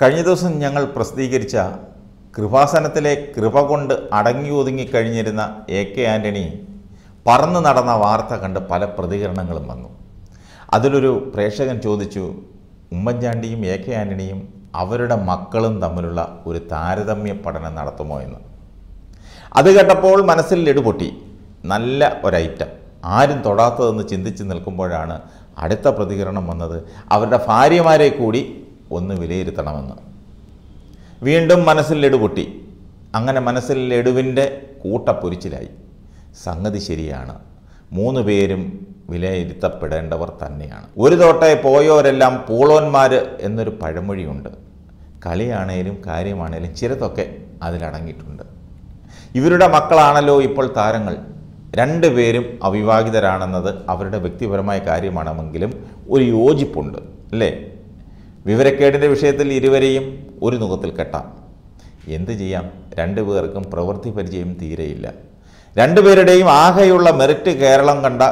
കഴിഞ്ഞ ദിവസം ഞങ്ങൾ പ്രസിദ്ധീകരിച്ച കൃപാസനത്തിലെ കൃപ കൊണ്ട് അടങ്ങി ഒതുങ്ങി കഴിഞ്ഞിരുന്ന എ കെ ആൻ്റണി പറന്ന് നടന്ന വാർത്ത കണ്ട് പല പ്രതികരണങ്ങളും വന്നു അതിലൊരു പ്രേക്ഷകൻ ചോദിച്ചു ഉമ്മൻചാണ്ടിയും എ കെ ആൻ്റണിയും അവരുടെ മക്കളും തമ്മിലുള്ള ഒരു താരതമ്യ പഠനം നടത്തുമോ എന്ന് അത് കേട്ടപ്പോൾ മനസ്സിൽ ഇടുപൊട്ടി നല്ല ഒരൈറ്റം ആരും തൊടാത്തതെന്ന് ചിന്തിച്ച് നിൽക്കുമ്പോഴാണ് അടുത്ത പ്രതികരണം വന്നത് അവരുടെ ഭാര്യമാരെ കൂടി ഒന്ന് വിലയിരുത്തണമെന്ന് വീണ്ടും മനസ്സിൽ ലടുപൊട്ടി അങ്ങനെ മനസ്സിൽ ലടുവിൻ്റെ കൂട്ടപ്പൊരിച്ചിലായി സംഗതി ശരിയാണ് മൂന്ന് പേരും വിലയിരുത്തപ്പെടേണ്ടവർ തന്നെയാണ് ഒരു തോട്ടെ പോയോരെല്ലാം പൂളോന്മാർ എന്നൊരു പഴമൊഴിയുണ്ട് കളിയാണേലും കാര്യമാണേലും ചിലതൊക്കെ അതിലടങ്ങിയിട്ടുണ്ട് ഇവരുടെ മക്കളാണല്ലോ ഇപ്പോൾ താരങ്ങൾ രണ്ടുപേരും അവിവാഹിതരാണെന്നത് അവരുടെ വ്യക്തിപരമായ കാര്യമാണെങ്കിലും ഒരു യോജിപ്പുണ്ട് അല്ലേ വിവരക്കേടിൻ്റെ വിഷയത്തിൽ ഇരുവരെയും ഒരു മുഖത്തിൽ കെട്ടാം എന്തു ചെയ്യാം രണ്ടു പേർക്കും പ്രവൃത്തി പരിചയം തീരെയില്ല രണ്ടുപേരുടെയും ആകെയുള്ള മെറിറ്റ് കേരളം കണ്ട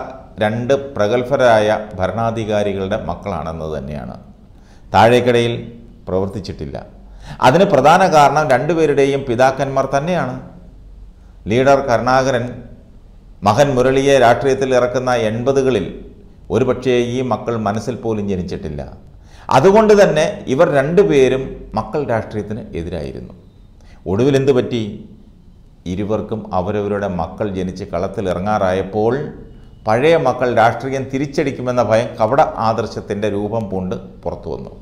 രണ്ട് പ്രഗത്ഭരായ ഭരണാധികാരികളുടെ മക്കളാണെന്ന് തന്നെയാണ് താഴേക്കിടയിൽ പ്രവർത്തിച്ചിട്ടില്ല അതിന് പ്രധാന കാരണം രണ്ടുപേരുടെയും പിതാക്കന്മാർ തന്നെയാണ് ലീഡർ കരുണാകരൻ മകൻ മുരളിയെ രാഷ്ട്രീയത്തിൽ ഇറക്കുന്ന എൺപതുകളിൽ ഒരുപക്ഷേ ഈ മക്കൾ മനസ്സിൽ പോലും ജനിച്ചിട്ടില്ല അതുകൊണ്ട് തന്നെ ഇവർ രണ്ടുപേരും മക്കൾ രാഷ്ട്രീയത്തിന് എതിരായിരുന്നു ഒടുവിൽ എന്ത് പറ്റി ഇരുവർക്കും അവരവരുടെ മക്കൾ ജനിച്ച് കളത്തിലിറങ്ങാറായപ്പോൾ പഴയ മക്കൾ രാഷ്ട്രീയം തിരിച്ചടിക്കുമെന്ന ഭയം കവട ആദർശത്തിൻ്റെ രൂപം പൂണ്ട് പുറത്തു വന്നു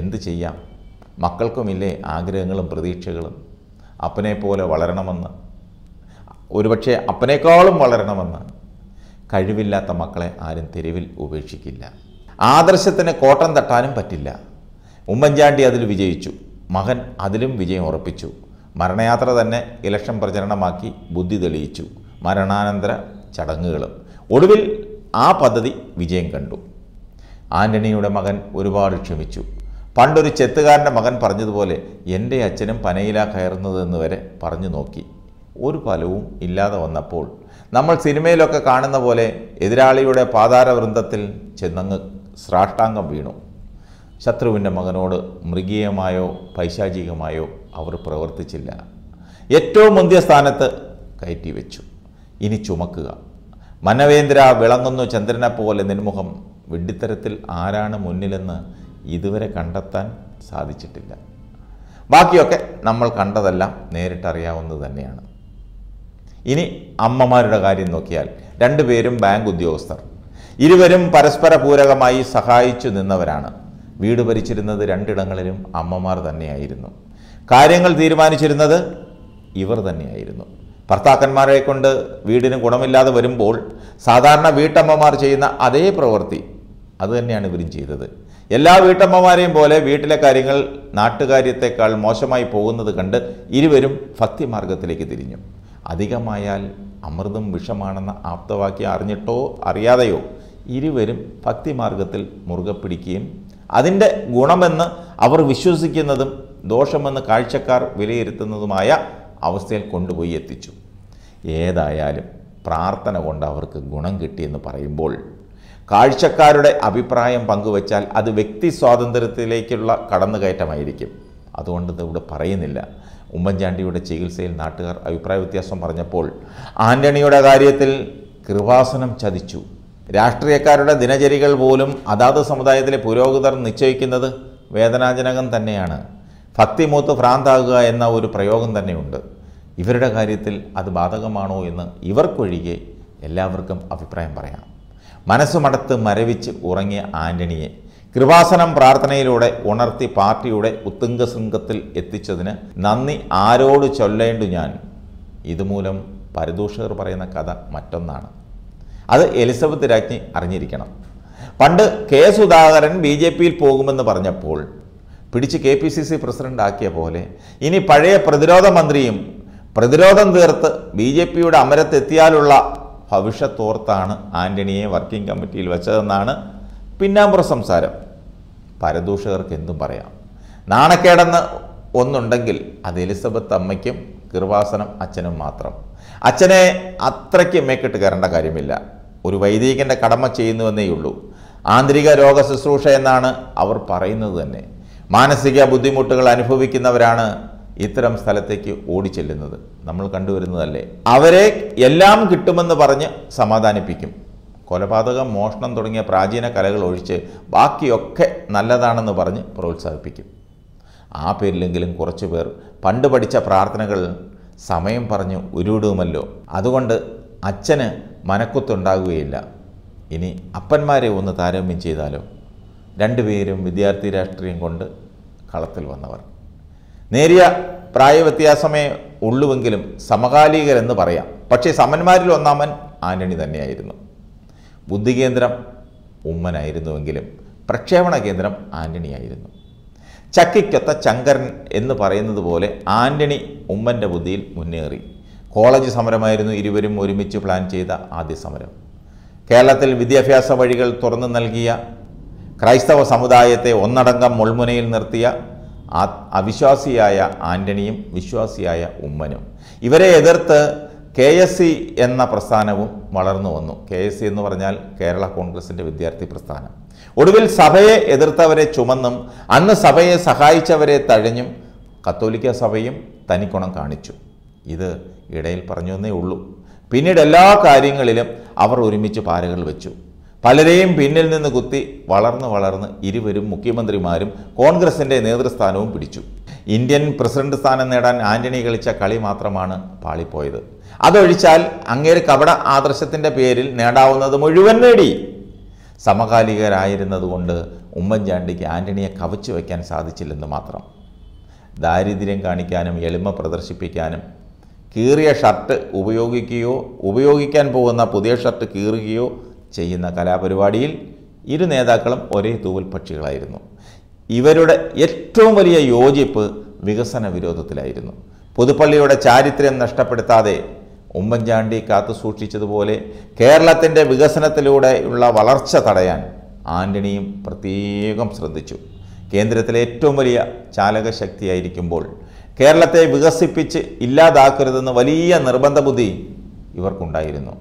എന്ത് ചെയ്യാം മക്കൾക്കുമില്ലേ ആഗ്രഹങ്ങളും പ്രതീക്ഷകളും അപ്പനെ പോലെ വളരണമെന്ന് ഒരുപക്ഷെ അപ്പനേക്കാളും വളരണമെന്ന് കഴിവില്ലാത്ത മക്കളെ ആരും തെരുവിൽ ഉപേക്ഷിക്കില്ല ആദർശത്തിന് കോട്ടം തട്ടാനും പറ്റില്ല ഉമ്മൻചാണ്ടി അതിൽ വിജയിച്ചു മകൻ അതിലും വിജയം ഉറപ്പിച്ചു മരണയാത്ര തന്നെ ഇലക്ഷൻ പ്രചരണമാക്കി ബുദ്ധി തെളിയിച്ചു മരണാനന്തര ചടങ്ങുകളും ഒടുവിൽ ആ പദ്ധതി വിജയം കണ്ടു ആൻ്റണിയുടെ മകൻ ഒരുപാട് ക്ഷമിച്ചു പണ്ടൊരു ചെത്തുകാരൻ്റെ മകൻ പറഞ്ഞതുപോലെ എൻ്റെ അച്ഛനും പനയിലാ കയറുന്നതെന്ന് വരെ പറഞ്ഞു നോക്കി ഒരു ഫലവും ഇല്ലാതെ വന്നപ്പോൾ നമ്മൾ സിനിമയിലൊക്കെ കാണുന്ന പോലെ എതിരാളിയുടെ വൃന്ദത്തിൽ ചെന്നങ്ങ് സ്രാഷ്ടാംഗം വീണു ശത്രുവിൻ്റെ മകനോട് മൃഗീയമായോ പൈശാചികമായോ അവർ പ്രവർത്തിച്ചില്ല ഏറ്റവും മുന്തിയ സ്ഥാനത്ത് കയറ്റി വെച്ചു ഇനി ചുമക്കുക മനവേന്ദ്ര വിളങ്ങുന്നു ചന്ദ്രനെ പോലെ നിന്മുഖം വിഡ്ഢിത്തരത്തിൽ ആരാണ് മുന്നിലെന്ന് ഇതുവരെ കണ്ടെത്താൻ സാധിച്ചിട്ടില്ല ബാക്കിയൊക്കെ നമ്മൾ കണ്ടതെല്ലാം നേരിട്ടറിയാവുന്നത് തന്നെയാണ് ഇനി അമ്മമാരുടെ കാര്യം നോക്കിയാൽ രണ്ടുപേരും ബാങ്ക് ഉദ്യോഗസ്ഥർ ഇരുവരും പരസ്പര പൂരകമായി സഹായിച്ചു നിന്നവരാണ് വീട് ഭരിച്ചിരുന്നത് രണ്ടിടങ്ങളിലും അമ്മമാർ തന്നെയായിരുന്നു കാര്യങ്ങൾ തീരുമാനിച്ചിരുന്നത് ഇവർ തന്നെയായിരുന്നു ഭർത്താക്കന്മാരെ കൊണ്ട് വീടിന് ഗുണമില്ലാതെ വരുമ്പോൾ സാധാരണ വീട്ടമ്മമാർ ചെയ്യുന്ന അതേ പ്രവൃത്തി അതുതന്നെയാണ് ഇവരും ചെയ്തത് എല്ലാ വീട്ടമ്മമാരെയും പോലെ വീട്ടിലെ കാര്യങ്ങൾ നാട്ടുകാര്യത്തെക്കാൾ മോശമായി പോകുന്നത് കണ്ട് ഇരുവരും ഭക്തിമാർഗത്തിലേക്ക് തിരിഞ്ഞു അധികമായാൽ അമൃതും വിഷമാണെന്ന ആപ്തവാക്യം അറിഞ്ഞിട്ടോ അറിയാതെയോ ഇരുവരും ഭക്തിമാർഗത്തിൽ മുറുകെ പിടിക്കുകയും അതിൻ്റെ ഗുണമെന്ന് അവർ വിശ്വസിക്കുന്നതും ദോഷമെന്ന് കാഴ്ചക്കാർ വിലയിരുത്തുന്നതുമായ അവസ്ഥയിൽ കൊണ്ടുപോയി എത്തിച്ചു ഏതായാലും പ്രാർത്ഥന കൊണ്ട് അവർക്ക് ഗുണം കിട്ടിയെന്ന് പറയുമ്പോൾ കാഴ്ചക്കാരുടെ അഭിപ്രായം പങ്കുവച്ചാൽ അത് വ്യക്തി സ്വാതന്ത്ര്യത്തിലേക്കുള്ള കടന്നുകയറ്റമായിരിക്കും അതുകൊണ്ട് ഇവിടെ പറയുന്നില്ല ഉമ്മൻചാണ്ടിയുടെ ചികിത്സയിൽ നാട്ടുകാർ അഭിപ്രായ വ്യത്യാസം പറഞ്ഞപ്പോൾ ആന്റണിയുടെ കാര്യത്തിൽ കൃപാസനം ചതിച്ചു രാഷ്ട്രീയക്കാരുടെ ദിനചര്യകൾ പോലും അതാത് സമുദായത്തിലെ പുരോഗതർ നിശ്ചയിക്കുന്നത് വേദനാജനകം തന്നെയാണ് ഭക്തിമൂത്ത് ഭ്രാന്താകുക എന്ന ഒരു പ്രയോഗം തന്നെയുണ്ട് ഇവരുടെ കാര്യത്തിൽ അത് ബാധകമാണോ എന്ന് ഇവർക്കൊഴികെ എല്ലാവർക്കും അഭിപ്രായം പറയാം മനസ്സുമടത്ത് മരവിച്ച് ഉറങ്ങിയ ആന്റണിയെ കൃപാസനം പ്രാർത്ഥനയിലൂടെ ഉണർത്തി പാർട്ടിയുടെ ഉത്തുംഗശൃംഗത്തിൽ എത്തിച്ചതിന് നന്ദി ആരോട് ചൊല്ലേണ്ടു ഞാൻ ഇതുമൂലം പരിദൂഷകർ പറയുന്ന കഥ മറ്റൊന്നാണ് അത് എലിസബത്ത് രാജ്ഞി അറിഞ്ഞിരിക്കണം പണ്ട് കെ സുധാകരൻ ബി ജെ പിയിൽ പോകുമെന്ന് പറഞ്ഞപ്പോൾ പിടിച്ച് K P C C president ആക്കിയ പോലെ ഇനി പഴയ പ്രതിരോധ മന്ത്രിയും പ്രതിരോധം തീർത്ത് ബി ജെ പിയുടെ അമരത്തെത്തിയാലുള്ള ഭവിഷ്യത്തോർത്താണ് ആന്റണിയെ വർക്കിംഗ് കമ്മിറ്റിയിൽ വെച്ചതെന്നാണ് പിന്നാമ്പുറ സംസാരം പരദൂഷകർക്ക് എന്തും പറയാം നാണക്കേടെന്ന് ഒന്നുണ്ടെങ്കിൽ അത് എലിസബത്ത് അമ്മയ്ക്കും കൃപാസനം അച്ഛനും മാത്രം അച്ഛനെ അത്രയ്ക്ക് മേക്കിട്ട് കയറേണ്ട കാര്യമില്ല ഒരു വൈദികൻ്റെ കടമ ഉള്ളൂ ആന്തരിക രോഗ ശുശ്രൂഷ എന്നാണ് അവർ പറയുന്നത് തന്നെ മാനസിക ബുദ്ധിമുട്ടുകൾ അനുഭവിക്കുന്നവരാണ് ഇത്തരം സ്ഥലത്തേക്ക് ഓടിച്ചെല്ലുന്നത് നമ്മൾ കണ്ടുവരുന്നതല്ലേ അവരെ എല്ലാം കിട്ടുമെന്ന് പറഞ്ഞ് സമാധാനിപ്പിക്കും കൊലപാതകം മോഷണം തുടങ്ങിയ പ്രാചീന കലകൾ ഒഴിച്ച് ബാക്കിയൊക്കെ നല്ലതാണെന്ന് പറഞ്ഞ് പ്രോത്സാഹിപ്പിക്കും ആ പേരിലെങ്കിലും കുറച്ചു പേർ പണ്ട് പഠിച്ച പ്രാർത്ഥനകൾ സമയം പറഞ്ഞു ഉരുവിടുമല്ലോ അതുകൊണ്ട് അച്ഛന് മനക്കുത്തുണ്ടാകുകയില്ല ഇനി അപ്പന്മാരെ ഒന്ന് താരതമ്യം ചെയ്താലോ രണ്ടുപേരും വിദ്യാർത്ഥി രാഷ്ട്രീയം കൊണ്ട് കളത്തിൽ വന്നവർ നേരിയ പ്രായവ്യത്യാസമേ ഉള്ളുവെങ്കിലും സമകാലികരെന്ന് പറയാം പക്ഷേ സമന്മാരിൽ ഒന്നാമൻ ആന്റണി തന്നെയായിരുന്നു ബുദ്ധികേന്ദ്രം ഉമ്മനായിരുന്നുവെങ്കിലും പ്രക്ഷേപണ കേന്ദ്രം ആന്റണിയായിരുന്നു ചക്കിക്കൊത്ത ചങ്കരൻ എന്ന് പറയുന്നത് പോലെ ആന്റണി ഉമ്മൻ്റെ ബുദ്ധിയിൽ മുന്നേറി കോളേജ് സമരമായിരുന്നു ഇരുവരും ഒരുമിച്ച് പ്ലാൻ ചെയ്ത ആദ്യ സമരം കേരളത്തിൽ വിദ്യാഭ്യാസ വഴികൾ തുറന്നു നൽകിയ ക്രൈസ്തവ സമുദായത്തെ ഒന്നടങ്കം മുൾമുനയിൽ നിർത്തിയ അവിശ്വാസിയായ ആന്റണിയും വിശ്വാസിയായ ഉമ്മനും ഇവരെ എതിർത്ത് കെ എസ് സി എന്ന പ്രസ്ഥാനവും വളർന്നു വന്നു കെ എസ് സി എന്ന് പറഞ്ഞാൽ കേരള കോൺഗ്രസിൻ്റെ വിദ്യാർത്ഥി പ്രസ്ഥാനം ഒടുവിൽ സഭയെ എതിർത്തവരെ ചുമന്നും അന്ന് സഭയെ സഹായിച്ചവരെ തഴഞ്ഞും കത്തോലിക്ക സഭയും തനിക്കുണം കാണിച്ചു ഇത് ഇടയിൽ പറഞ്ഞു എന്നേ ഉള്ളൂ പിന്നീട് എല്ലാ കാര്യങ്ങളിലും അവർ ഒരുമിച്ച് പാരകൾ വെച്ചു പലരെയും പിന്നിൽ നിന്ന് കുത്തി വളർന്ന് വളർന്ന് ഇരുവരും മുഖ്യമന്ത്രിമാരും കോൺഗ്രസിൻ്റെ നേതൃസ്ഥാനവും പിടിച്ചു ഇന്ത്യൻ പ്രസിഡന്റ് സ്ഥാനം നേടാൻ ആന്റണി കളിച്ച കളി മാത്രമാണ് പാളിപ്പോയത് അതൊഴിച്ചാൽ അങ്ങേര് കപട ആദർശത്തിൻ്റെ പേരിൽ നേടാവുന്നത് മുഴുവൻ നേടി സമകാലികരായിരുന്നതുകൊണ്ട് ഉമ്മൻചാണ്ടിക്ക് ആൻ്റണിയെ കവച്ചു വയ്ക്കാൻ സാധിച്ചില്ലെന്ന് മാത്രം ദാരിദ്ര്യം കാണിക്കാനും എളിമ പ്രദർശിപ്പിക്കാനും കീറിയ ഷർട്ട് ഉപയോഗിക്കുകയോ ഉപയോഗിക്കാൻ പോകുന്ന പുതിയ ഷർട്ട് കീറുകയോ ചെയ്യുന്ന കലാപരിപാടിയിൽ ഇരു നേതാക്കളും ഒരേ തൂവൽ പക്ഷികളായിരുന്നു ഇവരുടെ ഏറ്റവും വലിയ യോജിപ്പ് വികസന വിരോധത്തിലായിരുന്നു പുതുപ്പള്ളിയുടെ ചാരിത്രം നഷ്ടപ്പെടുത്താതെ ഉമ്മൻചാണ്ടി കാത്തു സൂക്ഷിച്ചതുപോലെ കേരളത്തിൻ്റെ വികസനത്തിലൂടെയുള്ള വളർച്ച തടയാൻ ആൻ്റണിയും പ്രത്യേകം ശ്രദ്ധിച്ചു കേന്ദ്രത്തിലെ ഏറ്റവും വലിയ ചാലകശക്തിയായിരിക്കുമ്പോൾ കേരളത്തെ വികസിപ്പിച്ച് ഇല്ലാതാക്കരുതെന്ന് വലിയ നിർബന്ധബുദ്ധി ഇവർക്കുണ്ടായിരുന്നു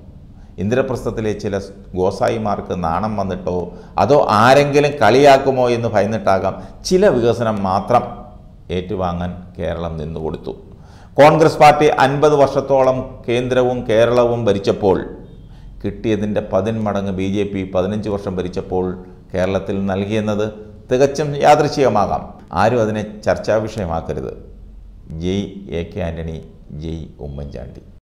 ഇന്ദ്രപ്രസ്ഥത്തിലെ ചില ഗോസായിമാർക്ക് നാണം വന്നിട്ടോ അതോ ആരെങ്കിലും കളിയാക്കുമോ എന്ന് ഭയന്നിട്ടാകാം ചില വികസനം മാത്രം ഏറ്റുവാങ്ങാൻ കേരളം നിന്നുകൊടുത്തു കോൺഗ്രസ് പാർട്ടി അൻപത് വർഷത്തോളം കേന്ദ്രവും കേരളവും ഭരിച്ചപ്പോൾ കിട്ടിയതിൻ്റെ പതിന്മടങ്ങ് ബി ജെ പി പതിനഞ്ച് വർഷം ഭരിച്ചപ്പോൾ കേരളത്തിൽ നൽകിയെന്നത് തികച്ചും യാദൃശ്ചികമാകാം ആരും അതിനെ ചർച്ചാ വിഷയമാക്കരുത് ജയ് എ കെ ആൻ്റണി ജയ് ഉമ്മൻചാണ്ടി